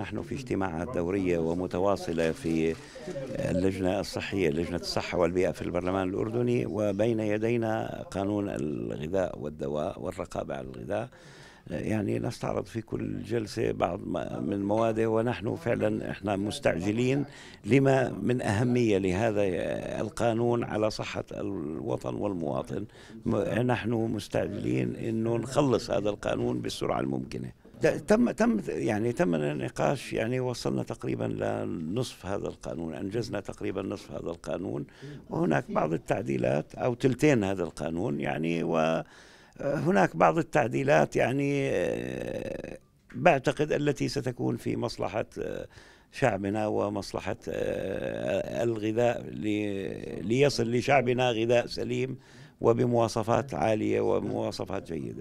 نحن في اجتماعات دورية ومتواصلة في اللجنة الصحية لجنة الصحة والبيئة في البرلمان الأردني وبين يدينا قانون الغذاء والدواء والرقابة على الغذاء يعني نستعرض في كل جلسة بعض من مواده ونحن فعلا احنا مستعجلين لما من أهمية لهذا القانون على صحة الوطن والمواطن نحن مستعجلين أنه نخلص هذا القانون بالسرعة الممكنة تم تم يعني تم النقاش يعني وصلنا تقريبا لنصف هذا القانون انجزنا تقريبا نصف هذا القانون وهناك بعض التعديلات او تلتين هذا القانون يعني وهناك آه، بعض التعديلات يعني آه، بعتقد التي ستكون في مصلحه آه، شعبنا ومصلحه الغذاء ليصل لشعبنا غذاء سليم وبمواصفات عاليه ومواصفات جيده